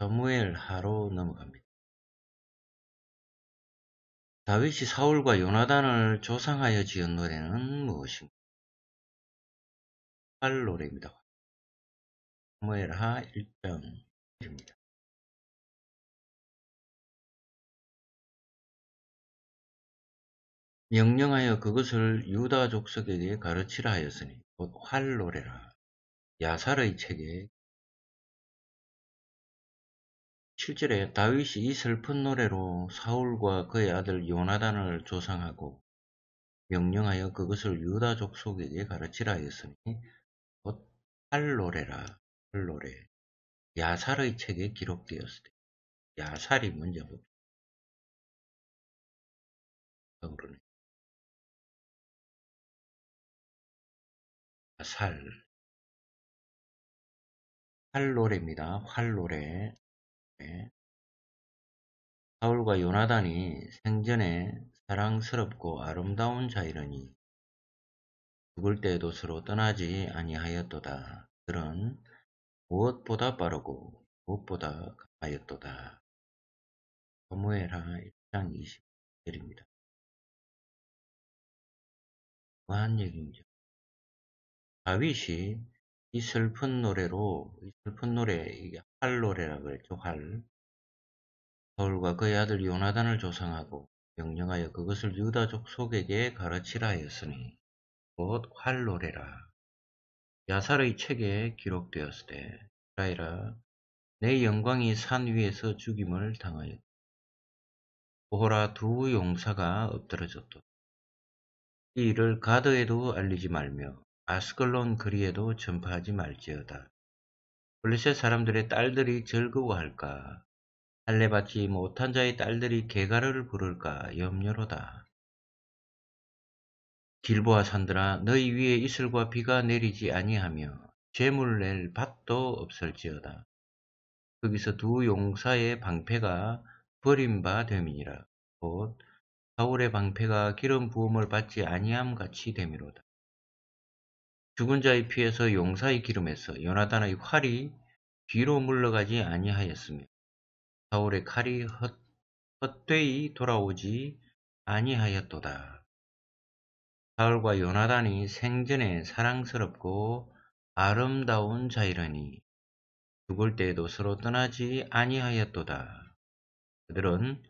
사무엘하로 넘어갑니다. 다윗이 사울과 요나단을 조상하여 지은 노래는 무엇인가? 할 노래입니다. 사무엘하 1장입니다. 명령하여 그것을 유다 족속에게 가르치라 하였으니 곧 활 노래라 야살의 책에 7절에 다윗이 이 슬픈 노래로 사울과 그의 아들 요나단을 조상하고 명령하여 그것을 유다 족속에게 가르치라 했으니 곧 할노래라 할노래 야살의 책에 기록되었을때 야살이 먼저 그러네 야살 활노래입니다. 활노래 예. 사울과 요나단이 생전에 사랑스럽고 아름다운 자이러니 죽을 때에도 서로 떠나지 아니하였도다. 그런 무엇보다 빠르고 무엇보다 가하였도다. 사무엘라 1장 20절입니다. 무한 얘기입니다. 다윗이 이 슬픈 노래로 이 슬픈 노래 이게 활 노래라 그랬죠 활 사울과 그의 아들 요나단을 조상하고 명령하여 그것을 유다족 속에게 가르치라 하였으니 곧활 노래라 야살의 책에 기록되었으되 이라엘아내 영광이 산 위에서 죽임을 당하였다 보호라 두 용사가 엎드려졌도이 일을 가드에도 알리지 말며 아스글론 그리에도 전파하지 말지어다. 블레셋 사람들의 딸들이 즐거워할까? 할례받지 못한 자의 딸들이 개가를 부를까 염려로다. 길보아 산들아 너희 위에 이슬과 비가 내리지 아니하며 재물 낼 밭도 없을지어다. 거기서 두 용사의 방패가 버린 바 됨이니라. 곧 사울의 방패가 기름 부음을 받지 아니함 같이 됨이로다. 죽은 자의 피에서 용사의 기름에서 연하단의 활이 뒤로 물러가지 아니하였으며 사울의 칼이 헛, 헛되이 돌아오지 아니하였도다. 사울과 요나단이 생전에 사랑스럽고 아름다운 자이러니 죽을 때에도 서로 떠나지 아니하였도다. 그들은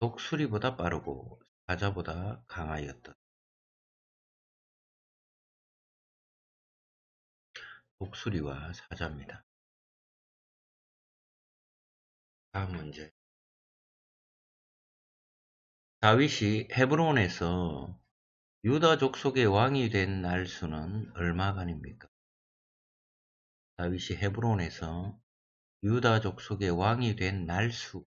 독수리보다 빠르고 사자보다 강하였다. 독수리와 사자입니다. 다음 문제 다윗이 헤브론에서 유다족 속의 왕이 된 날수는 얼마간입니까? 다윗이 헤브론에서 유다족 속의 왕이 된 날수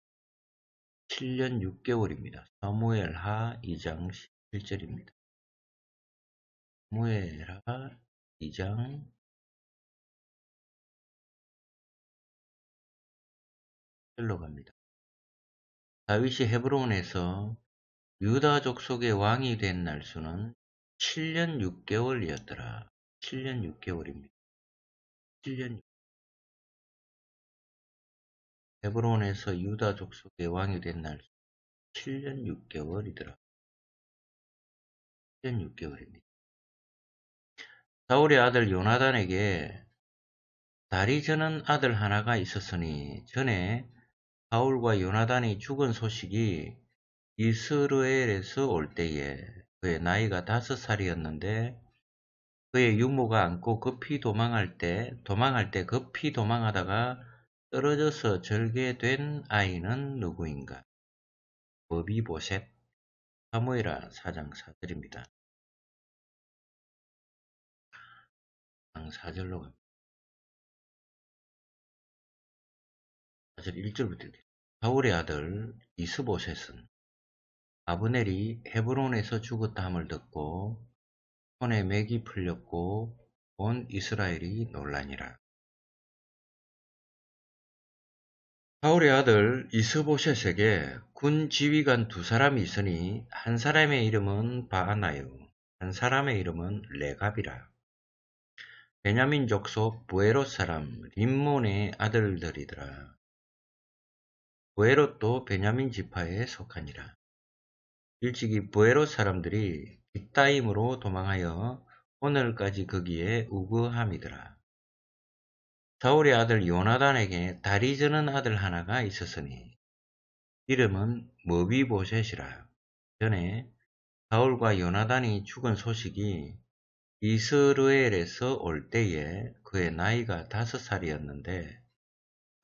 7년 6개월입니다. 사무엘하 2장 17절입니다. 사무엘하 2장 흘러갑니다. 다윗이 헤브론에서 유다족 속의 왕이 된 날수는 7년 6개월이었더라. 7년 6개월입니다. 7년 6개월. 헤브론에서 유다족 속의 왕이 된날수 7년 6개월이더라. 7년 6개월입니다. 사울의 아들 요나단에게 다리 저는 아들 하나가 있었으니 전에 사울과 요나단이 죽은 소식이 이스라엘에서 올 때에 그의 나이가 다섯 살이었는데 그의 유모가 안고 급히 도망할 때 도망할 때 급히 도망하다가 떨어져서 절개된 아이는 누구인가? 버비보셋 사무이라 사장 사절입니다. 사절로 갑니다. 사절 1절부터 읽겠습니다. 사울의 아들 이스보셋은 아브넬이 헤브론에서 죽었다 함을 듣고 손에 맥이 풀렸고 온 이스라엘이 논란이라. 사울의 아들 이스보셋에게 군 지휘관 두 사람이 있으니 한 사람의 이름은 바아나요, 한 사람의 이름은 레갑이라. 베냐민 족속 부에롯 사람 림몬의 아들들이더라. 부에롯도 베냐민 지파에 속하니라. 일찍이 부에롯 사람들이 깃다임으로 도망하여 오늘까지 거기에 우거함이더라. 사울의 아들 요나단에게 다리 저는 아들 하나가 있었으니 이름은 머비보셋이라. 전에 사울과 요나단이 죽은 소식이 이스라엘에서 올 때에 그의 나이가 다섯 살이었는데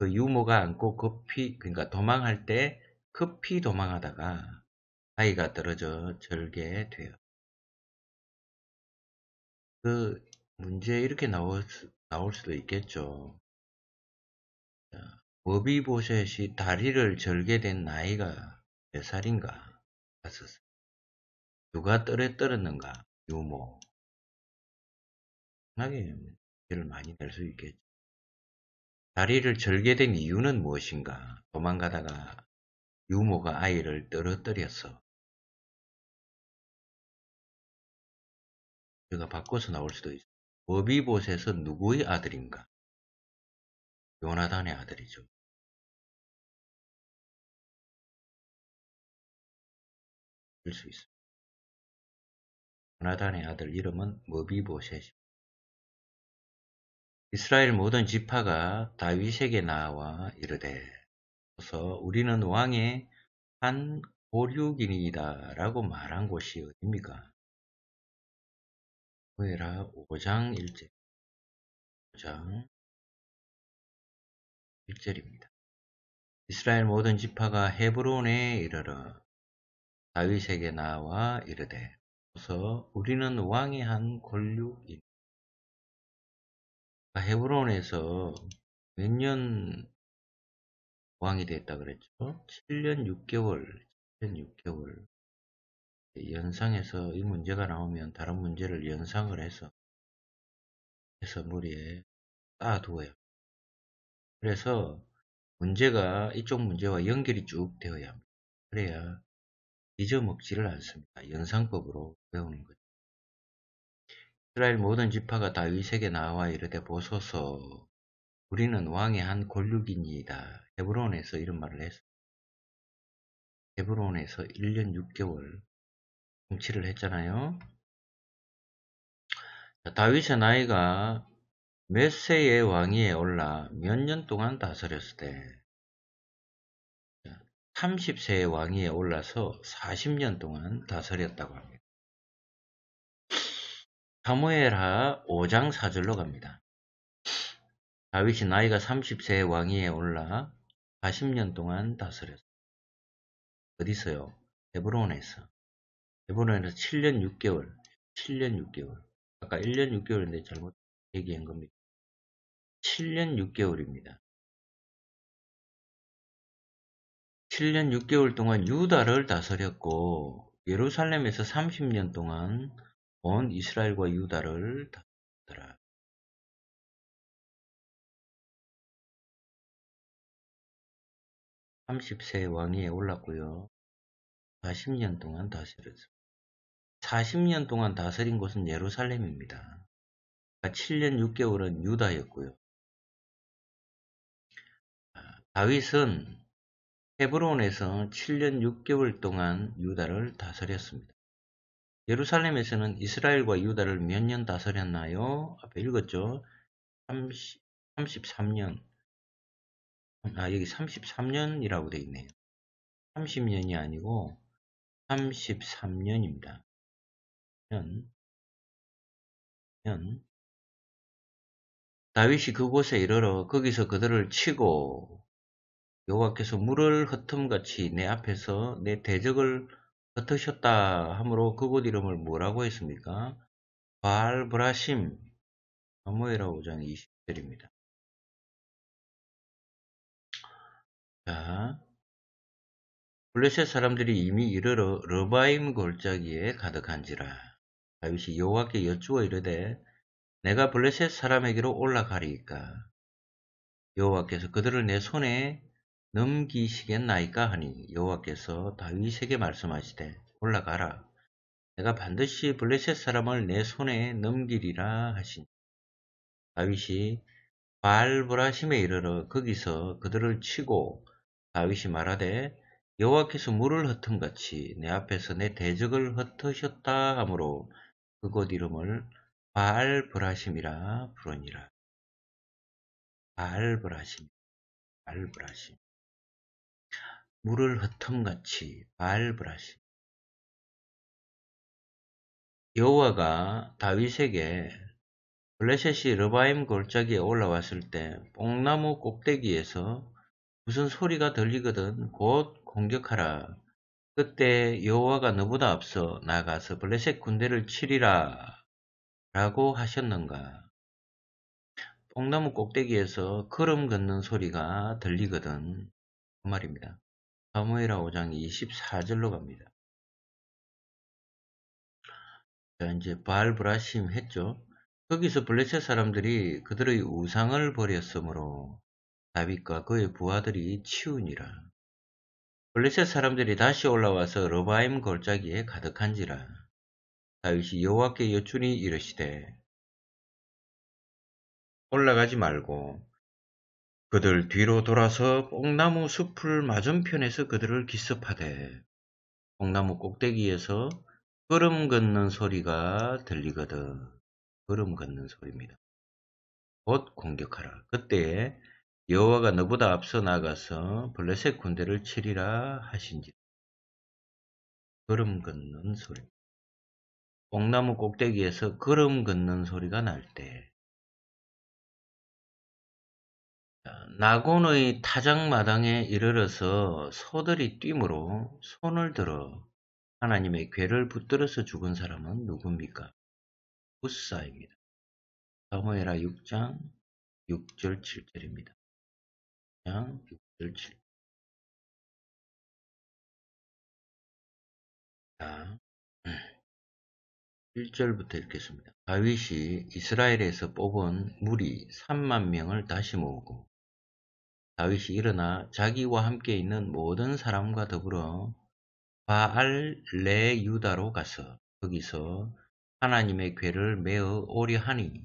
그 유모가 안고 급히 그러니까 도망할 때 급히 도망하다가 아이가 떨어져 절게 돼요. 그 문제 이렇게 나올, 수, 나올 수도 있겠죠. 어비보셋이 다리를 절게 된 나이가 몇 살인가? 누가 떨에 떨었는가? 유모. 하게 일을 많이 낼 수 있겠죠. 다리를 절게된 이유는 무엇인가? 도망가다가 유모가 아이를 떨어뜨려서 제가 바꿔서 나올 수도 있어요. 버비봇에서 누구의 아들인가? 요나단의 아들이죠. 수있어요 요나단의 아들 이름은 머비봇이입니 이스라엘 모든 지파가 다윗에게 나와 이르되 그래서 우리는 왕의 한 고륙인이다 라고 말한 곳이 어디입니까? 후에라 5장 1절 5장 1절입니다. 이스라엘 모든 지파가 헤브론에 이르러 다윗에게 나와 이르되 그서 우리는 왕의 한 권륙인 아, 헤브론에서 몇 년 왕이 됐다 그랬죠? 7년 6개월, 7년 6개월. 연상해서 이 문제가 나오면 다른 문제를 연상을 해서 해서 머리에 쌓아두어요. 그래서 문제가 이쪽 문제와 연결이 쭉 되어야 합니다. 그래야 잊어먹지를 않습니다. 연상법으로 배우는 거죠. 이스라엘 모든 지파가 다윗에게 나와 이르되 보소서 우리는 왕의 한 골육이니이다. 헤브론에서 이런 말을 했어. 헤브론에서 1년 6개월 정치를 했잖아요. 다윗의 나이가 몇 세의 왕위에 올라 몇 년 동안 다스렸을 때 30세의 왕위에 올라서 40년 동안 다스렸다고 합니다. 사무엘하 5장 4절로 갑니다. 다윗이 나이가 30세의 왕위에 올라 40년 동안 다스렸습니다. 어디서요? 헤브론에서. 헤브론에서 7년 6개월, 7년 6개월. 아까 1년 6개월인데 잘못 얘기한 겁니다. 7년 6개월입니다. 7년 6개월 동안 유다를 다스렸고 예루살렘에서 30년 동안 온 이스라엘과 유다를 다스리더라 3 0세 왕위에 올랐고요. 40년 동안 다스렸습니다. 40년 동안 다스린 곳은 예루살렘입니다. 7년 그러니까 6개월은 유다였고요. 아, 다윗은 헤브론에서 7년 6개월 동안 유다를 다스렸습니다. 예루살렘에서는 이스라엘과 유다를 몇 년 다스렸나요? 앞에 읽었죠. 30, 33년. 아, 여기 33년이라고 되어 있네요. 30년이 아니고 33년입니다. 년, 년. 다윗이 그곳에 이르러 거기서 그들을 치고 여호께서 물을 흩음같이 내 앞에서 내 대적을 흩으셨다 하므로 그곳 이름을 뭐라고 했습니까? 발브라심 사무엘하 5장 20절입니다. 자, 블레셋 사람들이 이미 이르러 르바임 골짜기에 가득한지라 다윗이 여호와께 여쭈어 이르되 내가 블레셋 사람에게로 올라가리까 여호와께서 그들을 내 손에 넘기시겠나이까 하니 여호와께서 다윗에게 말씀하시되 올라가라 내가 반드시 블레셋 사람을 내 손에 넘기리라 하시니 다윗이 발브라심에 이르러 거기서 그들을 치고 다윗이 말하되 여호와께서 물을 흩은 같이 내 앞에서 내 대적을 흩으셨다 하므로 그곳 이름을 발브라심이라 부르니라 발브라심 발브라심 물을 흩음같이 발브라시 여호와가 다윗에게 블레셋이 르바임 골짜기에 올라왔을 때 뽕나무 꼭대기에서 무슨 소리가 들리거든 곧 공격하라. 그때 여호와가 너보다 앞서 나가서 블레셋 군대를 치리라 라고 하셨는가. 뽕나무 꼭대기에서 걸음 걷는 소리가 들리거든 그 말입니다. 사무엘하 5장 24절로 갑니다. 자, 이제 바알 브라심 했죠. 거기서 블레셋 사람들이 그들의 우상을 버렸으므로 다윗과 그의 부하들이 치우니라. 블레셋 사람들이 다시 올라와서 러바임 골짜기에 가득한지라. 다윗이 여호와께 여쭈니 이르시되 올라가지 말고 그들 뒤로 돌아서 뽕나무 숲을 맞은편에서 그들을 기습하되 뽕나무 꼭대기에서 걸음 걷는 소리가 들리거든. 걸음 걷는 소리입니다. 곧 공격하라. 그때에 여호와가 너보다 앞서 나가서 블레셋 군대를 치리라 하신지. 걸음 걷는 소리. 뽕나무 꼭대기에서 걸음 걷는 소리가 날때 아, 낙원의 타작마당에 이르러서 소들이 뛰므로 손을 들어 하나님의 괴를 붙들어서 죽은 사람은 누굽니까? 우사입니다. 사무엘라 6장 6절 7절입니다. 6장 6절 7절. 자, 1절부터 음. 읽겠습니다. 다윗이 이스라엘에서 뽑은 무리 3만 명을 다시 모으고 다윗이 일어나 자기와 함께 있는 모든 사람과 더불어 바알 레 유다로 가서 거기서 하나님의 괴를 메어 오리 하니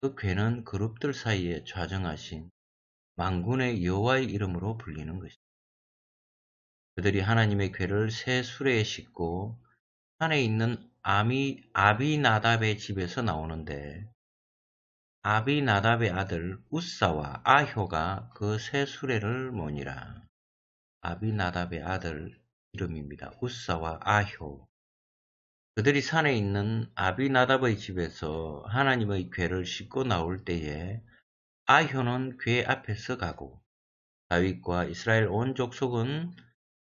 그 괴는 그룹들 사이에 좌정하신 망군의 여호와의 이름으로 불리는 것이다. 그들이 하나님의 괴를 새 수레에 싣고 산에 있는 아미 아비나답의 집에서 나오는데 아비나답의 아들 우사와 아효가 그 세 수레를 모니라. 아비나답의 아들 이름입니다. 우사와 아효. 그들이 산에 있는 아비나답의 집에서 하나님의 괴를 싣고 나올 때에 아효는 괴 앞에서 가고 다윗과 이스라엘 온 족속은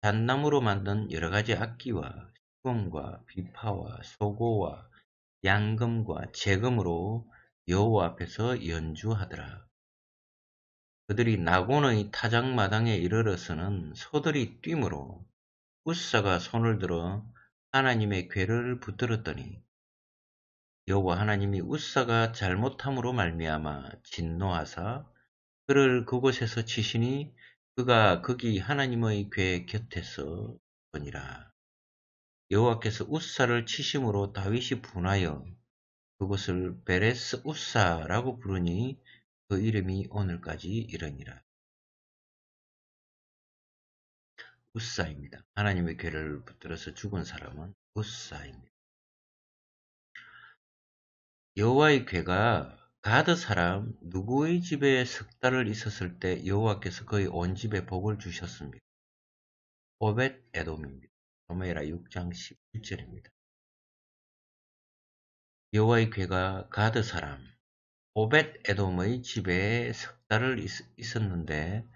잔나무로 만든 여러 가지 악기와 시범과 비파와 소고와 양금과 재금으로 여호와 앞에서 연주하더라. 그들이 낙원의 타작마당에 이르러서는 소들이 뛰므로 우사가 손을 들어 하나님의 괴를 붙들었더니 여호와 하나님이 우사가 잘못함으로 말미암아 진노하사 그를 그곳에서 치시니 그가 거기 하나님의 괴 곁에서 보니라. 여호와께서 우사를 치심으로 다윗이 분하여 그것을 베레스 우사라고 부르니 그 이름이 오늘까지 이러니라. 우사입니다. 하나님의 괴를 붙들어서 죽은 사람은 우사입니다. 여호와의 괴가 가드 사람 누구의 집에 석 달을 있었을 때 여호와께서 그의 온 집에 복을 주셨습니다. 오벳 에돔입니다. 로메라 6장 11절입니다. 여호와의 괴가 가드 사람 오벳 에돔의 집에 석 달을 있었는데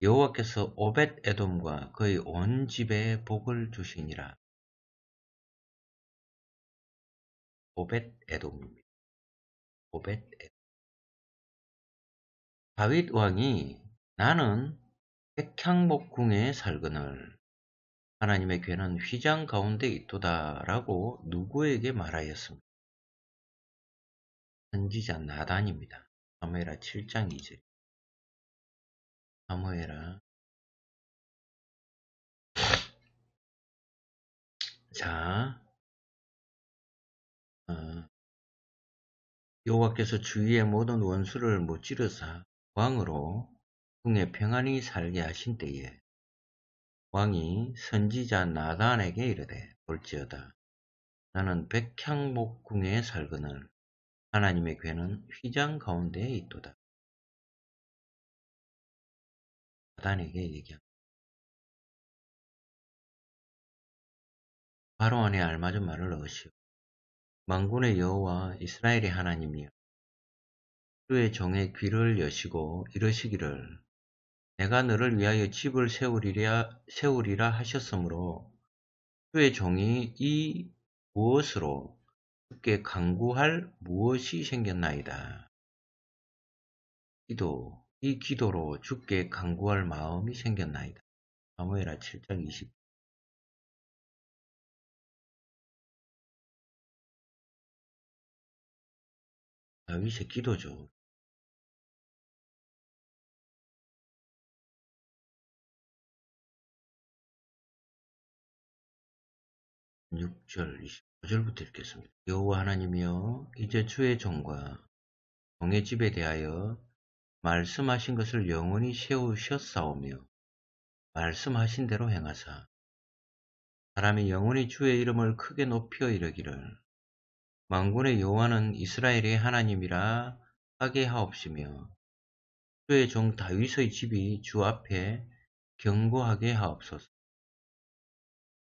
여호와께서 오벳 에돔과 그의 온 집에 복을 주시니라. 오벳 에돔입니다. 오벳 에돔. 다윗 왕이 나는 백향목궁에 살거늘 하나님의 괴는 휘장 가운데 있도다라고 누구에게 말하였습니다. 선지자 나단입니다. 사무엘하 7장 2절 사무엘하 자 어, 여호와께서 주위의 모든 원수를 못찌르사 왕으로 궁에 평안히 살게 하신 때에 왕이 선지자 나단에게 이르되 볼지어다 나는 백향목 궁에 살거늘 하나님의 괴는 휘장 가운데에 있도다. 아단에게 얘기합니다. 바로 안에 알맞은 말을 넣으시오. 망군의 여호와 이스라엘의 하나님이여 주의 정의 귀를 여시고 이러시기를 내가 너를 위하여 집을 세우리라, 세우리라 하셨으므로 주의 종이 이 무엇으로 주께 강구할 무엇이 생겼나이다. 기도 이 기도로 주께 강구할 마음이 생겼나이다. 사무엘하 7장 20. 다윗의 기도죠. 육절 20. 9절부터 읽겠습니다. 여호와 하나님이여 이제 주의 종과 종의 집에 대하여 말씀하신 것을 영원히 세우셨사오며 말씀하신 대로 행하사 사람이 영원히 주의 이름을 크게 높여 이르기를 망군의 여호와는 이스라엘의 하나님이라 하게 하옵시며 주의 종 다윗의 집이 주 앞에 경고하게 하옵소서.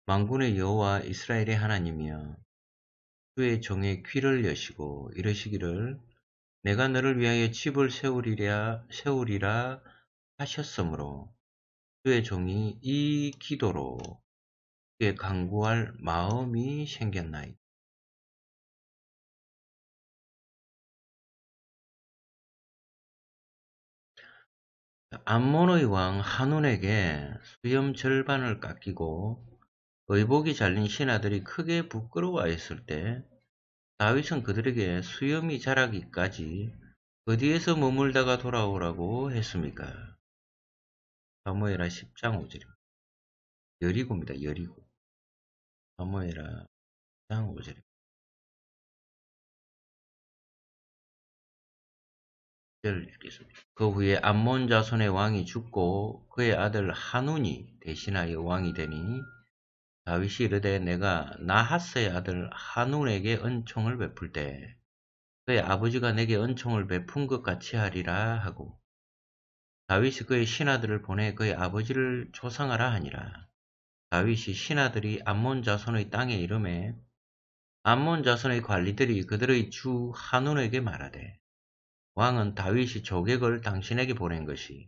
망군의 여호와 이스라엘의 하나님이여 주의 종의 귀를 여시고 이러시기를 내가 너를 위하여 집을 세우리라, 세우리라 하셨으므로 주의 종이 이 기도로 그의 강구할 마음이 생겼나이암모노의왕 한운에게 수염 절반을 깎이고 의복이 잘린 신하들이 크게 부끄러워했을 때 다윗은 그들에게 수염이 자라기까지 어디에서 그 머물다가 돌아오라고 했습니까? 사무엘하 10장 5절입니다. 여리고입니다. 여리고. 사무엘하 10장 5절입니다. 그 후에 암몬 자손의 왕이 죽고 그의 아들 한운이 대신하여 왕이 되니 다윗이 이르되 내가 나하스의 아들 하눈에게 은총을 베풀 때 그의 아버지가 내게 은총을 베푼 것 같이 하리라 하고 다윗이 그의 신하들을 보내 그의 아버지를 조상하라 하니라 다윗이 신하들이 암몬 자손의 땅에 이름에 암몬 자손의 관리들이 그들의 주하눈에게 말하되 왕은 다윗이 조객을 당신에게 보낸 것이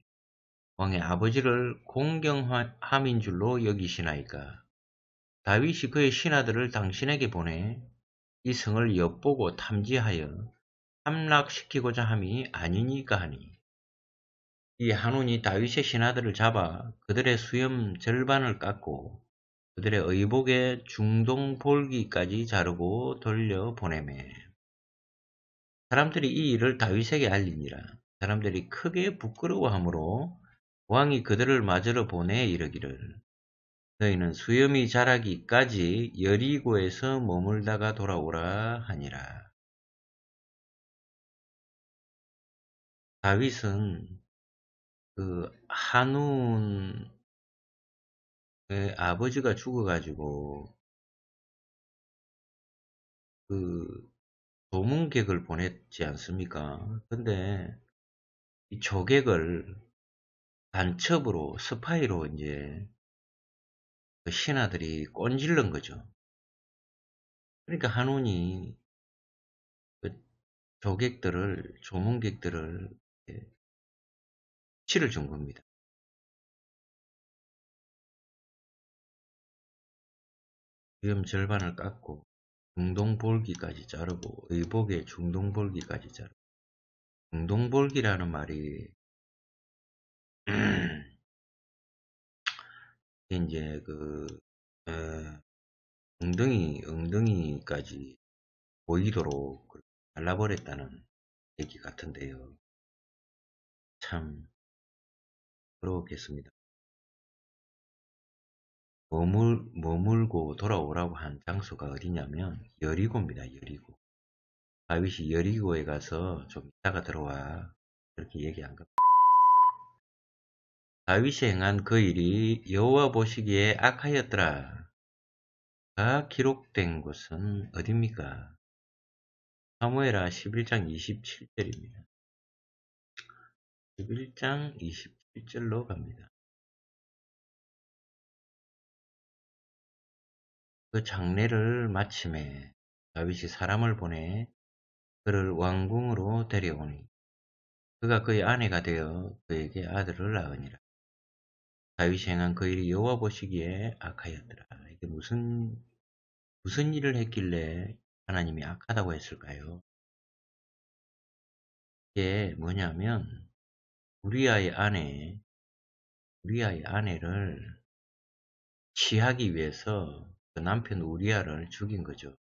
왕의 아버지를 공경함인 줄로 여기시나이까 다윗이 그의 신하들을 당신에게 보내 이 성을 엿보고 탐지하여 함락시키고자 함이 아니니까 하니 이 한운이 다윗의 신하들을 잡아 그들의 수염 절반을 깎고 그들의 의복에 중동 볼기까지 자르고 돌려보내매 사람들이 이 일을 다윗에게 알리니라 사람들이 크게 부끄러워하므로 왕이 그들을 맞으러 보내 이르기를 너희는 수염이 자라기까지 여리고에서 머물다가 돌아오라 하니라. 다윗은 그 한운의 아버지가 죽어가지고 그 조문객을 보냈지 않습니까? 근데 이 조객을 간첩으로 스파이로 이제 그 신하들이 꼰질른 거죠. 그러니까 한운이 그 조객들을 조문객들을 치를 준 겁니다. 지금 절반을 깎고 중동볼기까지 자르고 의복에 중동볼기까지 자르고 중동볼기라는 말이 이제 그 에, 엉덩이 엉덩이까지 보이도록 잘라버렸다는 얘기 같은데요. 참 그렇겠습니다. 머물, 머물고 돌아오라고 한 장소가 어디냐면 여리고입니다. 여리고. 다윗이 여리고에 가서 좀 있다가 들어와. 그렇게 얘기한 겁니다. 다윗이 행한 그 일이 여호와 보시기에 악하였더라. 가 기록된 곳은 어디입니까? 사무엘하 11장 27절입니다. 11장 27절로 갑니다. 그 장례를 마침에 다윗이 사람을 보내 그를 왕궁으로 데려오니 그가 그의 아내가 되어 그에게 아들을 낳으니라. 다윗이 행한 그 일이 여호와 보시기에 악하였더라. 이게 무슨 무슨 일을 했길래 하나님이 악하다고 했을까요? 이게 뭐냐면 우리아이 아내 우리아이 아내를 취하기 위해서 그 남편 우리아를 죽인 거죠.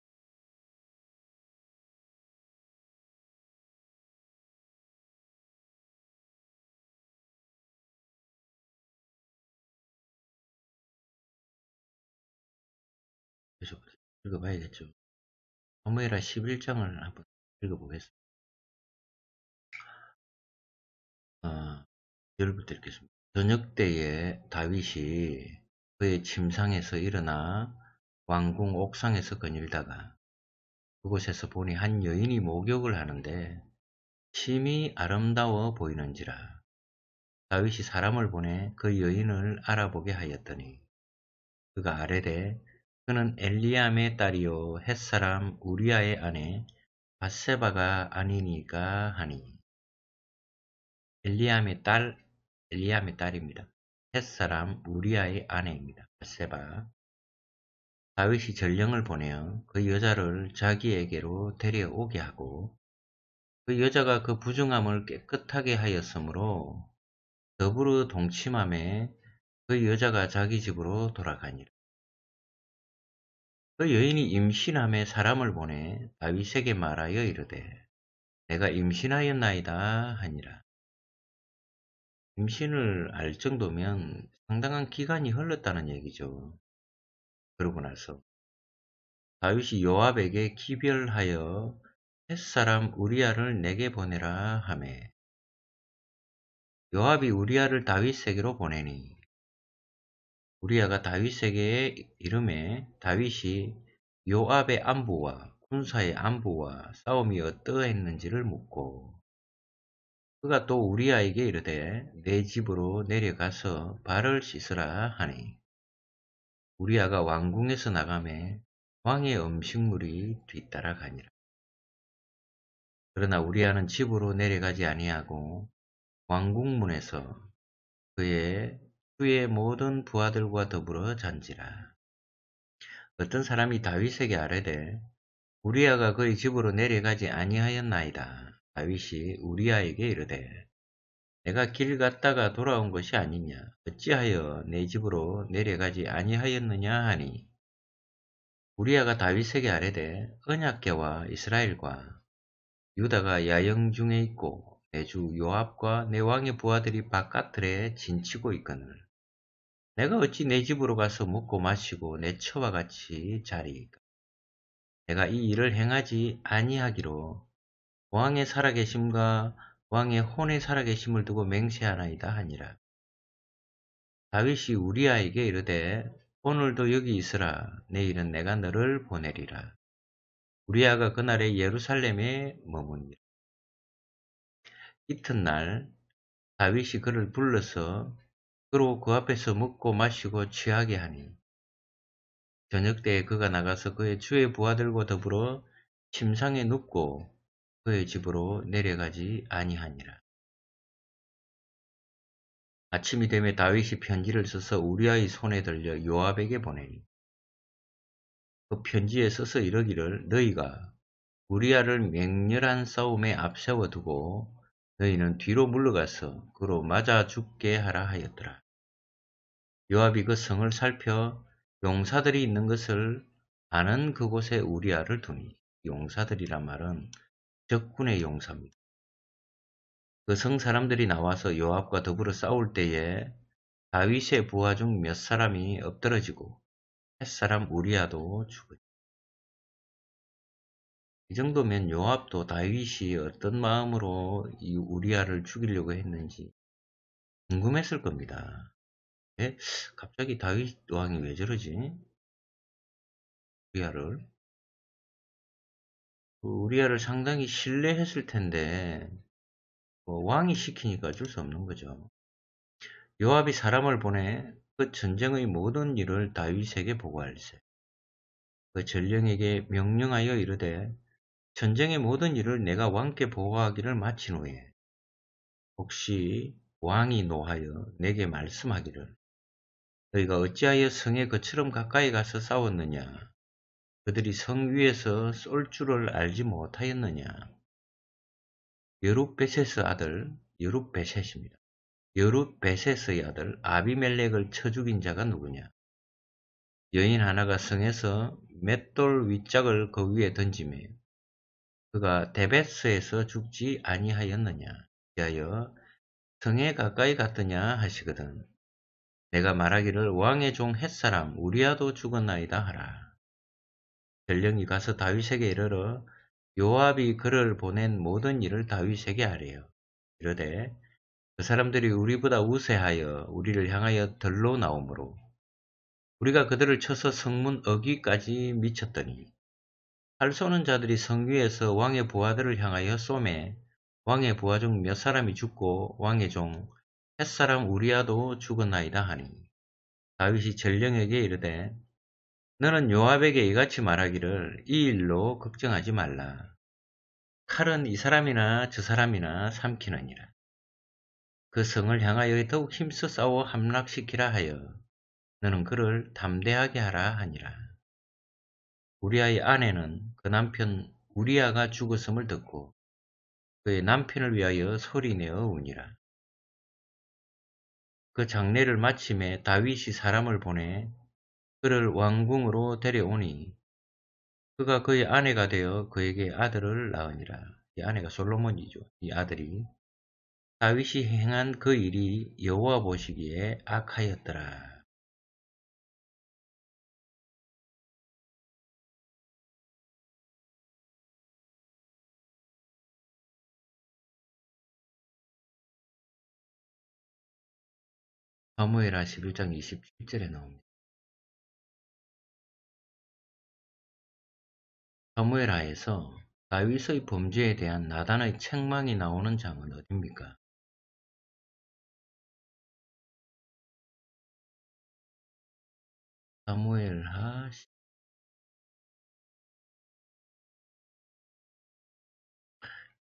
읽어봐야겠죠. 사무엘하 11장을 한번 읽어보겠습니다. 어, 1부터 읽겠습니다. 저녁 때에 다윗이 그의 침상에서 일어나 왕궁 옥상에서 거닐다가 그곳에서 보니 한 여인이 목욕을 하는데 심히 아름다워 보이는지라 다윗이 사람을 보내 그 여인을 알아보게 하였더니 그가 아래되 그는 엘리암의 딸이요 햇사람 우리아의 아내 바세바가 아니니까 하니 엘리암의 딸 엘리암의 딸입니다. 햇사람 우리아의 아내입니다. 바세바 다윗이 전령을 보내어 그 여자를 자기에게로 데려오게 하고 그 여자가 그 부정함을 깨끗하게 하였으므로 더불어 동침함에 그 여자가 자기 집으로 돌아가니라. 그 여인이 임신함에 사람을 보내 다윗에게 말하여 이르되 내가 임신하였나이다 하니라. 임신을 알 정도면 상당한 기간이 흘렀다는 얘기죠. 그러고 나서 다윗이 요압에게 기별하여 햇사람 우리아를 내게 보내라 하매 요압이 우리아를 다윗에게로 보내니 우리아가 다윗에게 이름에 다윗이 요압의 안부와 군사의 안부와 싸움이 어떠했는지를 묻고 그가 또 우리아에게 이르되 내 집으로 내려가서 발을 씻으라 하니 우리아가 왕궁에서 나가매 왕의 음식물이 뒤따라가니라. 그러나 우리아는 집으로 내려가지 아니하고 왕궁문에서 그의 그의 모든 부하들과 더불어 잔지라. 어떤 사람이 다윗에게 아뢰되 우리아가 그의 집으로 내려가지 아니하였나이다. 다윗이 우리아에게 이르되 내가 길 갔다가 돌아온 것이 아니냐 어찌하여 내 집으로 내려가지 아니하였느냐 하니 우리아가 다윗에게 아뢰되 언약계와 이스라엘과 유다가 야영 중에 있고 내 주 요압과 내 왕의 부하들이 바깥들에 진치고 있거늘 내가 어찌 내 집으로 가서 먹고 마시고 내 처와 같이 자리이까. 내가 이 일을 행하지 아니하기로 왕의 살아계심과 왕의 혼의 살아계심을 두고 맹세하나이다 하니라. 다윗이 우리아에게 이르되 오늘도 여기 있으라 내일은 내가 너를 보내리라. 우리아가 그날에 예루살렘에 머무니라. 이튿날 다윗이 그를 불러서 그리고그 앞에서 먹고 마시고 취하게 하니 저녁 때 그가 나가서 그의 주의 부하들과 더불어 침상에 눕고 그의 집으로 내려가지 아니하니라. 아침이 되면 다윗이 편지를 써서 우리아의 손에 들려 요압에게 보내니 그 편지에 써서 이러기를 너희가 우리아를 맹렬한 싸움에 앞세워 두고 너희는 뒤로 물러가서 그로 맞아 죽게 하라 하였더라. 요압이 그 성을 살펴 용사들이 있는 것을 아는 그곳에 우리아를 두니 용사들이란 말은 적군의 용사입니다. 그 성 사람들이 나와서 요압과 더불어 싸울 때에 다윗의 부하 중 몇 사람이 엎드러지고 햇사람 우리아도 죽으니 이 정도면 요압도 다윗이 어떤 마음으로 이 우리아를 죽이려고 했는지 궁금했을 겁니다. 에? 갑자기 다윗 왕이 왜 저러지? 우리아를 그 우리아를 상당히 신뢰했을 텐데 뭐 왕이 시키니까 줄 수 없는 거죠. 요압이 사람을 보내 그 전쟁의 모든 일을 다윗에게 보고할세. 그 전령에게 명령하여 이르되 전쟁의 모든 일을 내가 왕께 보고하기를 마친 후에 혹시 왕이 노하여 내게 말씀하기를 너희가 어찌하여 성에 그처럼 가까이 가서 싸웠느냐? 그들이 성 위에서 쏠 줄을 알지 못하였느냐? 여룻베셋의 아들 여룻베셋입니다. 여룻베셋의 아들 아비멜렉을 쳐 죽인 자가 누구냐? 여인 하나가 성에서 맷돌 윗짝을 그 위에 던지며 그가 데베스에서 죽지 아니하였느냐? 하여 성에 가까이 갔더냐 하시거든. 내가 말하기를 왕의 종 햇사람 우리아도 죽었나이다 하라. 전령이 가서 다윗에게 이르러 요압이 그를 보낸 모든 일을 다윗에게 하래요. 이르되 그 사람들이 우리보다 우세하여 우리를 향하여 들로 나오므로 우리가 그들을 쳐서 성문 어귀까지 미쳤더니 할 쏘는 자들이 성 위에서 왕의 부하들을 향하여 쏘매 왕의 부하 중 몇 사람이 죽고 왕의 종 햇사람 우리아도 죽었나이다 하니 다윗이 전령에게 이르되 너는 요압에게 이같이 말하기를 이 일로 걱정하지 말라. 칼은 이 사람이나 저 사람이나 삼키느니라. 그 성을 향하여 더욱 힘써 싸워 함락시키라 하여 너는 그를 담대하게 하라 하니라. 우리아의 아내는 그 남편 우리아가 죽었음을 듣고 그의 남편을 위하여 소리내어 우니라. 그 장례를 마침에 다윗이 사람을 보내 그를 왕궁으로 데려오니 그가 그의 아내가 되어 그에게 아들을 낳으니라. 이 아내가 솔로몬이죠. 이 아들이 다윗이 행한 그 일이 여호와 보시기에 악하였더라. 사무엘하 11장 27절에 나옵니다. 사무엘하에서 다윗의 범죄에 대한 나단의 책망이 나오는 장은 어딥니까? 사무엘하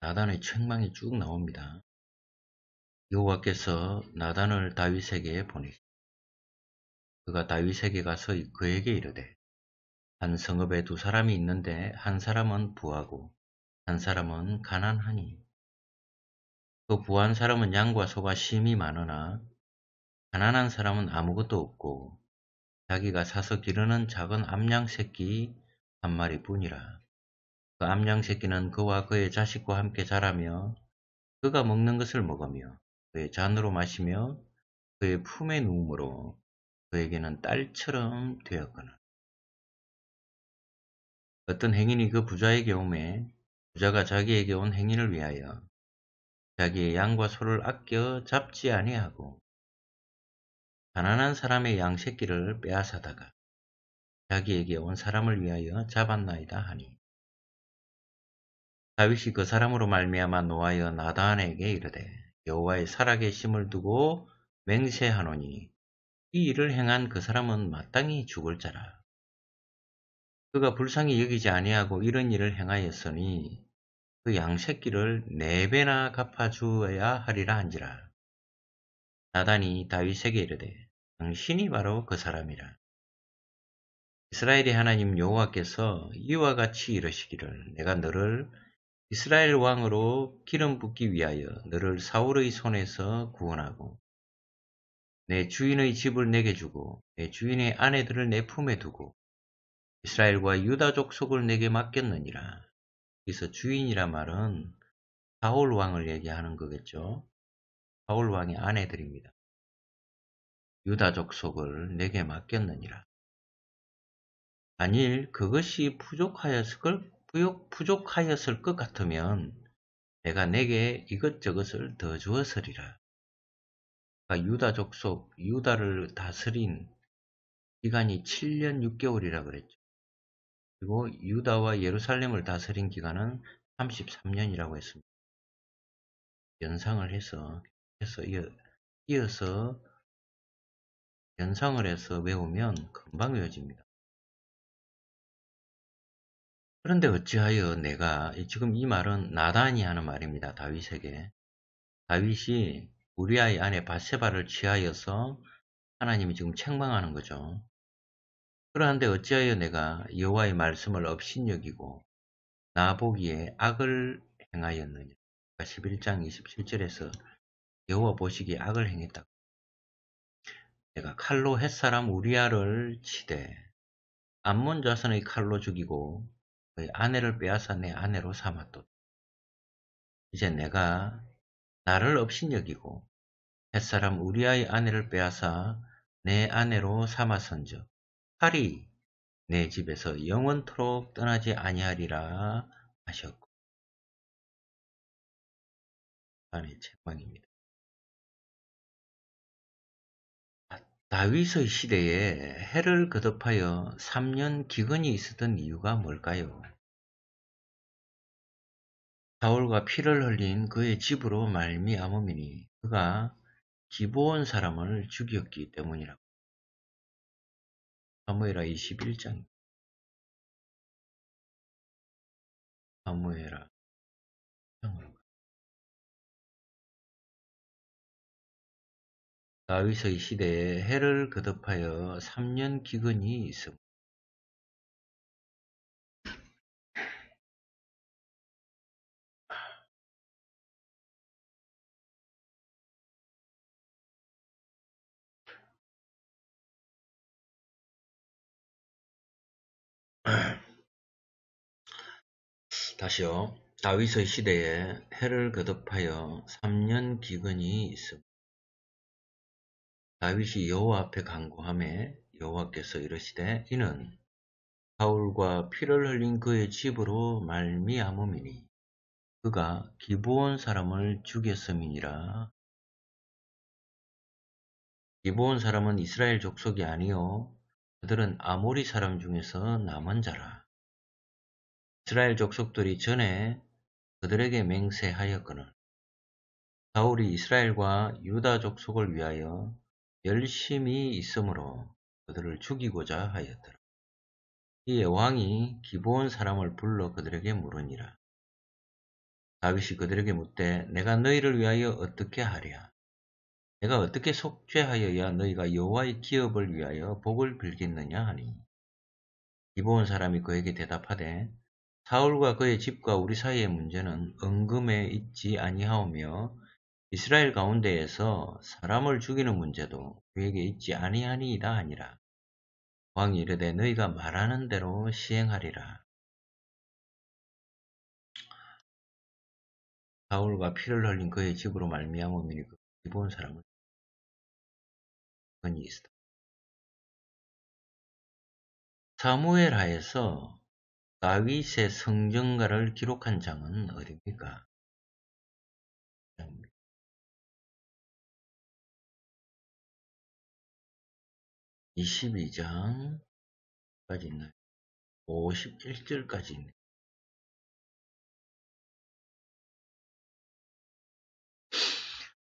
나단의 책망이 쭉 나옵니다. 여호와께서 나단을 다윗에게 보니 그가 다윗에게 가서 그에게 이르되 한 성읍에 두 사람이 있는데 한 사람은 부하고 한 사람은 가난하니 그 부한 사람은 양과 소가 심히 많으나 가난한 사람은 아무것도 없고 자기가 사서 기르는 작은 암양 새끼 한 마리뿐이라 그 암양 새끼는 그와 그의 자식과 함께 자라며 그가 먹는 것을 먹으며 그의 잔으로 마시며 그의 품에 누움으로 그에게는 딸처럼 되었거나 어떤 행인이 그 부자의 경우에 부자가 자기에게 온 행인을 위하여 자기의 양과 소를 아껴 잡지 아니하고 가난한 사람의 양 새끼를 빼앗아다가 자기에게 온 사람을 위하여 잡았나이다 하니 다윗이 그 사람으로 말미암아 노하여 나단에게 이르되 여호와의 살아계심을 두고 맹세하노니 이 일을 행한 그 사람은 마땅히 죽을 자라. 그가 불쌍히 여기지 아니하고 이런 일을 행하였으니 그 양새끼를 네 배나 갚아주어야 하리라 한지라. 나단이 다윗에게 이르되 당신이 바로 그 사람이라. 이스라엘의 하나님 여호와께서 이와 같이 이러시기를 내가 너를 이스라엘 왕으로 기름 붓기 위하여 너를 사울의 손에서 구원하고 내 주인의 집을 내게 주고 내 주인의 아내들을 내 품에 두고 이스라엘과 유다 족속을 내게 맡겼느니라. 여기서 주인이라 말은 사울 왕을 얘기하는 거겠죠. 사울 왕의 아내들입니다. 유다 족속을 내게 맡겼느니라. 아닐 그것이 부족하였을 걸 부족하였을 것 같으면 내가 내게 이것저것을 더 주었으리라. 그러니까 유다 족속, 유다를 다스린 기간이 7년 6개월이라 그랬죠. 그리고 유다와 예루살렘을 다스린 기간은 33년이라고 했습니다. 연상을 해서, 해서 이어서 연상을 해서 외우면 금방 외워집니다. 그런데 어찌하여 내가 지금 이 말은 나단이 하는 말입니다. 다윗에게 다윗이 우리아의 아내 바세바를 취하여서 하나님이 지금 책망하는 거죠. 그러한데 어찌하여 내가 여호와의 말씀을 업신여기고 나보기에 악을 행하였느냐. 11장 그러니까 27절에서 여호와 보시기에 악을 행했다. 내가 칼로 햇사람 우리아를 치되 암몬 자선의 칼로 죽이고 그의 아내를 빼앗아 내 아내로 삼았도다. 이제 내가 나를 업신여기고 햇사람 우리아의 아내를 빼앗아 내 아내로 삼았선즉 칼이 내 집에서 영원토록 떠나지 아니하리라 하셨고. 아의 책망입니다. 다윗의 시대에 해를 거듭하여 3년 기근이 있었던 이유가 뭘까요? 사울과 피를 흘린 그의 집으로 말미암음이니 그가 기부온 사람을 죽였기 때문이라고. 사무엘하 21장 사무엘하 다윗의 시대에 해를 거듭하여 3년 기근이 있음. 다시요. 다윗의 시대에 해를 거듭하여 3년 기근이 있음. 다윗이 여호와 앞에 간구함에 여호와께서 이르시되 이는 사울과 피를 흘린 그의 집으로 말미암음이니 그가 기부온 사람을 죽였음이니라 기부온 사람은 이스라엘 족속이 아니요 그들은 아모리 사람 중에서 남은 자라 이스라엘 족속들이 전에 그들에게 맹세하였거늘 사울이 이스라엘과 유다 족속을 위하여 열심히 있으므로 그들을 죽이고자 하였더라. 이에 왕이 기브 사람을 불러 그들에게 물으니라. 다윗이 그들에게 묻되 내가 너희를 위하여 어떻게 하랴? 내가 어떻게 속죄하여야 너희가 여호와의 기업을 위하여 복을 빌겠느냐 하니 기브 사람이 그에게 대답하되 사울과 그의 집과 우리 사이의 문제는 은금에 있지 아니하오며 이스라엘 가운데에서 사람을 죽이는 문제도 그에게 있지 아니하니이다 아니라 왕이 이르되 너희가 말하는 대로 시행하리라. 사울과 피를 흘린 그의 집으로 말미암음이니 그 기본 사람을 건이 있다. 사무엘 하에서 다윗의 성전가를 기록한 장은 어디입니까? 22장까지 있나요? 51절까지 있네요.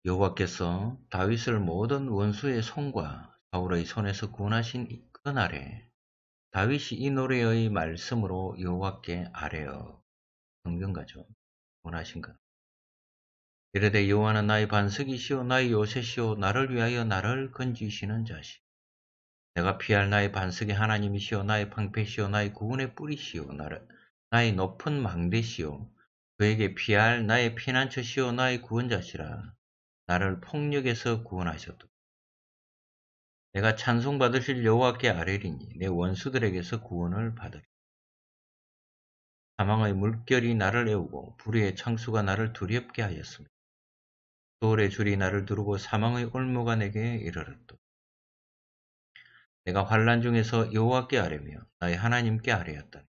여호와께서 다윗을 모든 원수의 손과 사울의 손에서 구원하신 그날에 다윗이 이 노래의 말씀으로 여호와께 아뢰어 성경가죠. 원하신 것. 이르되 여호와는 나의 반석이시요 나의 요새시요 나를 위하여 나를 건지시는 자시. 내가 피할 나의 반석이 하나님이시여 나의 방패시여 나의 구원의 뿌리시여 나의 높은 망대시여 그에게 피할 나의 피난처시여 나의 구원자시라 나를 폭력에서 구원하셨도 내가 찬송받으실 여호와께 아뢰리니 내 원수들에게서 구원을 받으리. 사망의 물결이 나를 애우고 불의의 창수가 나를 두렵게 하였습니다. 소의 줄이 나를 두르고 사망의 올무가 내게 이르렀도. 내가 환란 중에서 여호와께 아뢰며 나의 하나님께 아뢰었다.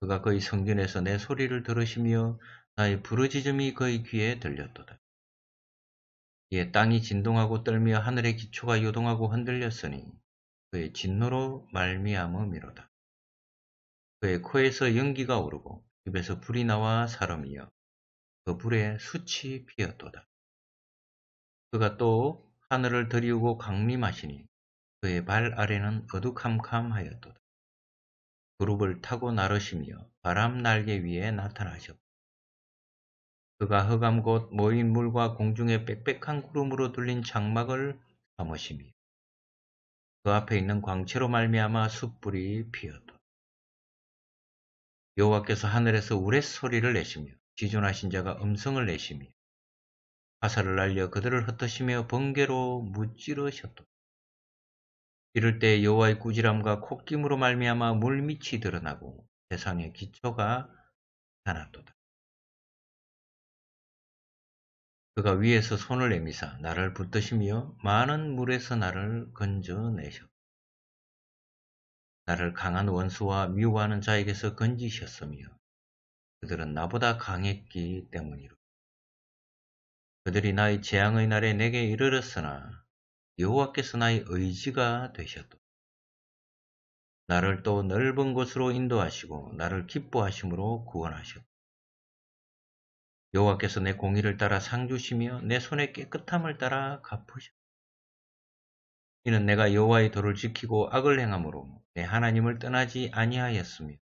그가 그의 성전에서 내 소리를 들으시며 나의 부르짖음이 그의 귀에 들렸도다. 이에 땅이 진동하고 떨며 하늘의 기초가 요동하고 흔들렸으니 그의 진노로 말미암음이로다. 그의 코에서 연기가 오르고 입에서 불이 나와 사람이여 그 불에 숯이 피었도다. 그가 또 하늘을 들이우고 강림하시니 그의 발 아래는 어두캄캄하였도다. 그룹을 타고 나르시며 바람 날개 위에 나타나셨고 그가 허감 곳 모인 물과 공중의 빽빽한 구름으로 둘린 장막을 삼으시며 그 앞에 있는 광채로 말미암아 숯불이 피었도 여호와께서 하늘에서 우레소리를 내시며 지존하신 자가 음성을 내시며 화살을 날려 그들을 흩으시며 번개로 무찌르셨도 이럴 때 여호와의 꾸지람과 콧김으로 말미암아 물밑이 드러나고 세상의 기초가 나타나도다. 그가 위에서 손을 내미사 나를 붙드시며 많은 물에서 나를 건져내셨. 나를 강한 원수와 미워하는 자에게서 건지셨으며 그들은 나보다 강했기 때문이로. 그들이 나의 재앙의 날에 내게 이르렀으나 여호와께서 나의 의지가 되셨도 나를 또 넓은 곳으로 인도하시고 나를 기뻐하심으로 구원하셨고 여호와께서 내 공의를 따라 상주시며 내 손의 깨끗함을 따라 갚으셨고 이는 내가 여호와의 도를 지키고 악을 행함으로 내 하나님을 떠나지 아니하였으며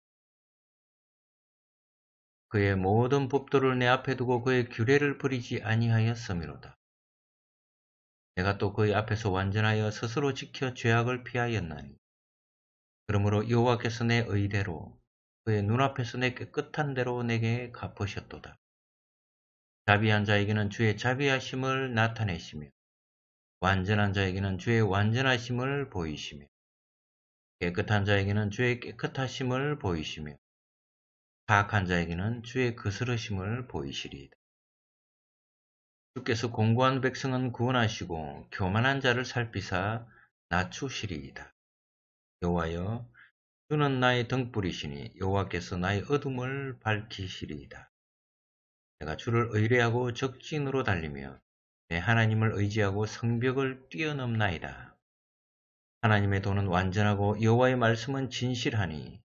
그의 모든 법도를 내 앞에 두고 그의 규례를 버리지 아니하였음이로다. 내가 또 그의 앞에서 완전하여 스스로 지켜 죄악을 피하였나니 그러므로 여호와께서 내 의대로 그의 눈앞에서 내 깨끗한 대로 내게 갚으셨도다. 자비한 자에게는 주의 자비하심을 나타내시며 완전한 자에게는 주의 완전하심을 보이시며 깨끗한 자에게는 주의 깨끗하심을 보이시며 사악한 자에게는 주의 거스르심을 보이시리이다. 주께서 공고한 백성은 구원하시고 교만한 자를 살피사 낮추시리이다. 여호와여 주는 나의 등불이시니 여호와께서 나의 어둠을 밝히시리이다. 내가 주를 의뢰하고 적진으로 달리며 내 하나님을 의지하고 성벽을 뛰어넘나이다. 하나님의 도는 완전하고 여호와의 말씀은 진실하니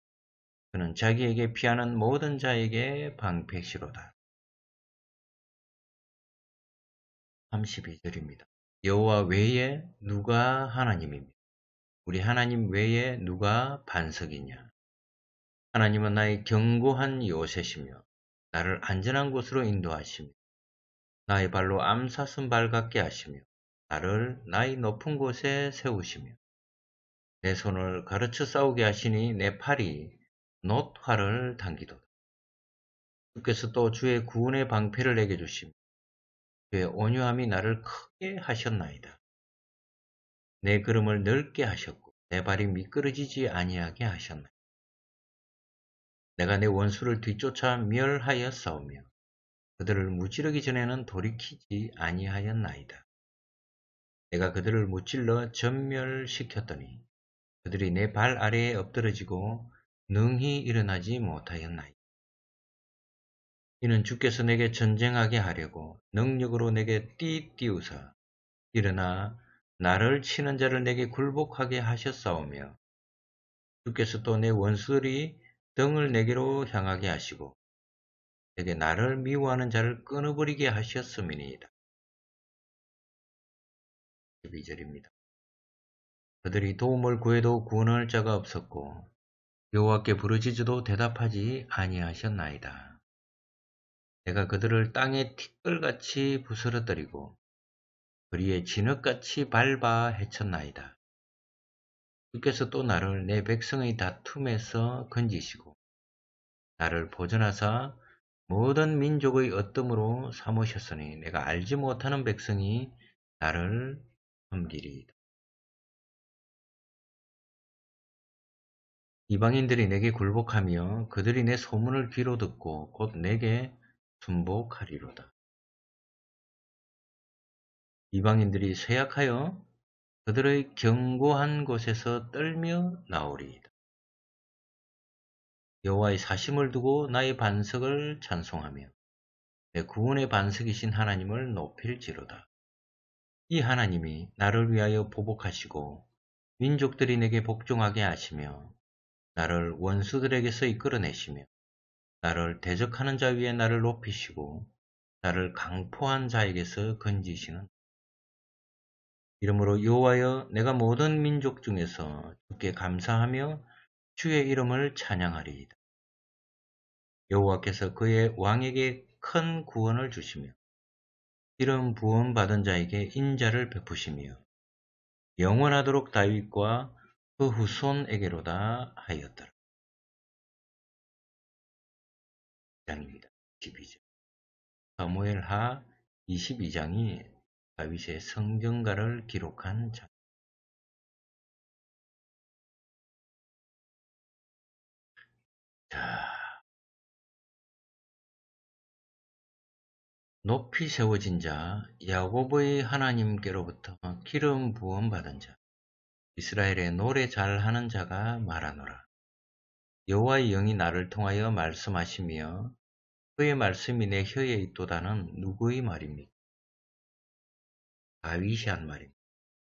그는 자기에게 피하는 모든 자에게 방패시로다. 32절입니다. 여호와 외에 누가 하나님입니까? 우리 하나님 외에 누가 반석이냐? 하나님은 나의 견고한 요새시며 나를 안전한 곳으로 인도하시며 나의 발로 암사슴 발 같게 하시며 나를 나의 높은 곳에 세우시며 내 손을 가르쳐 싸우게 하시니 내 팔이 노화를 당기도다. 주께서 또 주의 구원의 방패를 내게 주시며 주의 온유함이 나를 크게 하셨나이다. 내 걸음을 넓게 하셨고 내 발이 미끄러지지 아니하게 하셨나이다. 내가 내 원수를 뒤쫓아 멸하여 싸우며 그들을 무찌르기 전에는 돌이키지 아니하였나이다. 내가 그들을 무찔러 전멸시켰더니 그들이 내 발 아래에 엎드러지고 능히 일어나지 못하였나이다. 이는 주께서 내게 전쟁하게 하려고 능력으로 내게 띠띠우사 일어나 나를 치는 자를 내게 굴복하게 하셨사오며 주께서 또 내 원수들이 등을 내게로 향하게 하시고 내게 나를 미워하는 자를 끊어버리게 하셨음이니이다. 12절입니다. 그들이 도움을 구해도 구원할 자가 없었고 여호와께 부르짖어도 대답하지 아니하셨나이다. 내가 그들을 땅에 티끌같이 부스러뜨리고 그리에 진흙같이 밟아 헤쳤나이다. 주께서 또 나를 내 백성의 다툼에서 건지시고 나를 보존하사 모든 민족의 어뜸으로 삼으셨으니 내가 알지 못하는 백성이 나를 섬기리이다. 이방인들이 내게 굴복하며 그들이 내 소문을 귀로 듣고 곧 내게 분복하리로다. 이방인들이 쇠약하여 그들의 견고한 곳에서 떨며 나오리이다. 여호와의 사심을 두고 나의 반석을 찬송하며 내 구원의 반석이신 하나님을 높일지로다. 이 하나님이 나를 위하여 보복하시고 민족들이 내게 복종하게 하시며 나를 원수들에게서 이끌어내시며 나를 대적하는 자 위에 나를 높이시고 나를 강포한 자에게서 건지시는 이름으로 여호와여 내가 모든 민족 중에서 주께 감사하며 주의 이름을 찬양하리이다. 여호와께서 그의 왕에게 큰 구원을 주시며 이름 부원 받은 자에게 인자를 베푸시며 영원하도록 다윗과 그 후손에게로다 하였더라. 22장입니다. 22장. 사무엘하 22장이 다윗의 성경가를 기록한 장. 자, 높이 세워진 자야곱의 하나님께로부터 기름 부음 받은 자 이스라엘의 노래 잘하는 자가 말하노라 여호와의 영이 나를 통하여 말씀하시며 그의 말씀이 내 혀에 있도다는 누구의 말입니까? 다윗이 한 말입니다.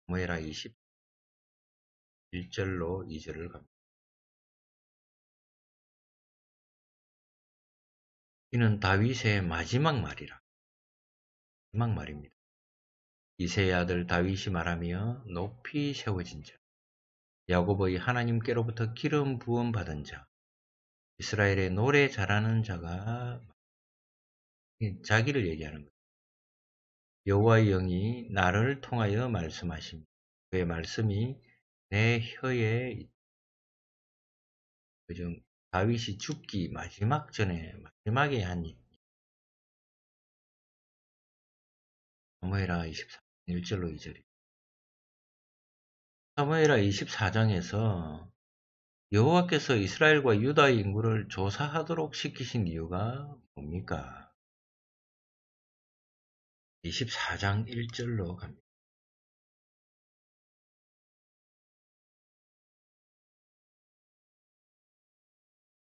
모에라 20 1절로 2절을 갑니다. 이는 다윗의 마지막 말이라. 마지막 말입니다. 이세의 아들 다윗이 말하며 높이 세워진 자, 야곱의 하나님께로부터 기름 부음 받은 자, 이스라엘의 노래 잘하는 자가 자기를 얘기하는 거예요. 여호와의 영이 나를 통하여 말씀하십니다. 그의 말씀이 내 혀에 요즘 다윗이 죽기 마지막 전에 마지막에 한 일. 사무엘하 24장 1절로 2절입니다. 사무엘하 24장에서 여호와께서 이스라엘과 유다의 인구를 조사하도록 시키신 이유가 뭡니까? 24장 1절로 갑니다.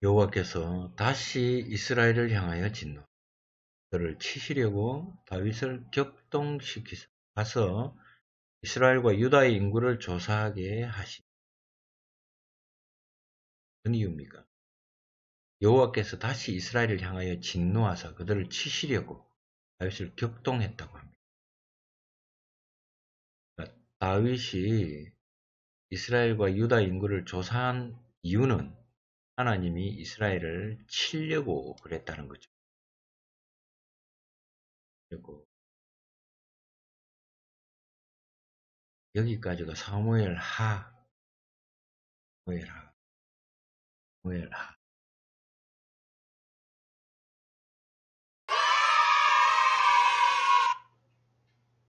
여호와께서 다시 이스라엘을 향하여 진노 그를 치시려고 다윗을 격동시키사 가서 이스라엘과 유다의 인구를 조사하게 하시 무슨 이유입니까? 여호와께서 다시 이스라엘을 향하여 진노하사 그들을 치시려고 다윗을 격동했다고 합니다. 그 다윗이 이스라엘과 유다 인구를 조사한 이유는 하나님이 이스라엘을 치려고 그랬다는 거죠. 그리고 여기까지가 사무엘 하, 사무엘 하. 为了。